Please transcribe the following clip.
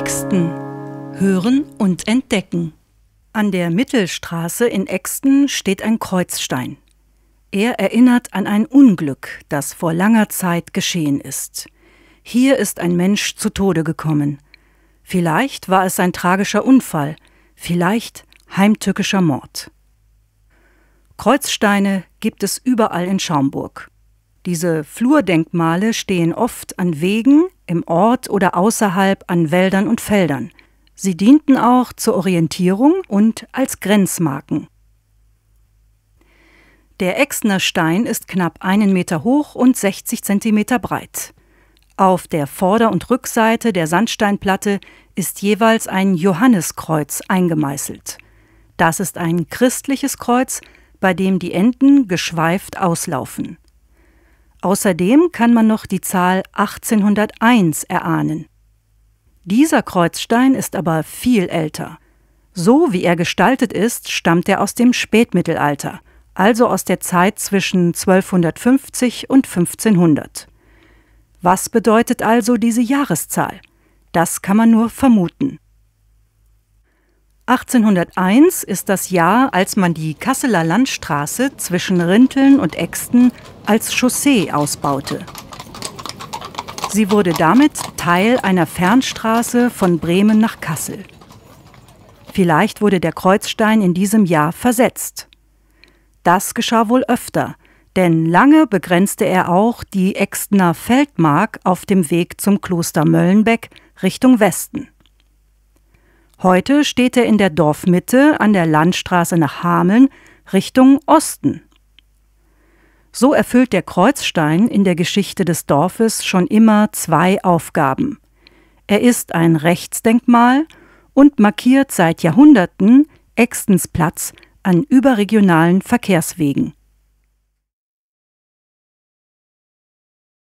Exten. Hören und entdecken. An der Mittelstraße in Exten steht ein Kreuzstein. Er erinnert an ein Unglück, das vor langer Zeit geschehen ist. Hier ist ein Mensch zu Tode gekommen. Vielleicht war es ein tragischer Unfall, vielleicht heimtückischer Mord. Kreuzsteine gibt es überall in Schaumburg. Diese Flurdenkmale stehen oft an Wegen, im Ort oder außerhalb an Wäldern und Feldern. Sie dienten auch zur Orientierung und als Grenzmarken. Der Exner Stein ist knapp einen Meter hoch und 60 Zentimeter breit. Auf der Vorder- und Rückseite der Sandsteinplatte ist jeweils ein Johanneskreuz eingemeißelt. Das ist ein christliches Kreuz, bei dem die Enden geschweift auslaufen. Außerdem kann man noch die Zahl 1801 erahnen. Dieser Kreuzstein ist aber viel älter. So wie er gestaltet ist, stammt er aus dem Spätmittelalter, also aus der Zeit zwischen 1250 und 1500. Was bedeutet also diese Jahreszahl? Das kann man nur vermuten. 1801 ist das Jahr, als man die Kasseler Landstraße zwischen Rinteln und Exten als Chaussee ausbaute. Sie wurde damit Teil einer Fernstraße von Bremen nach Kassel. Vielleicht wurde der Kreuzstein in diesem Jahr versetzt. Das geschah wohl öfter, denn lange begrenzte er auch die Extener Feldmark auf dem Weg zum Kloster Möllenbeck Richtung Westen. Heute steht er in der Dorfmitte an der Landstraße nach Hameln Richtung Osten. So erfüllt der Kreuzstein in der Geschichte des Dorfes schon immer zwei Aufgaben. Er ist ein Rechtsdenkmal und markiert seit Jahrhunderten Extensplatz an überregionalen Verkehrswegen.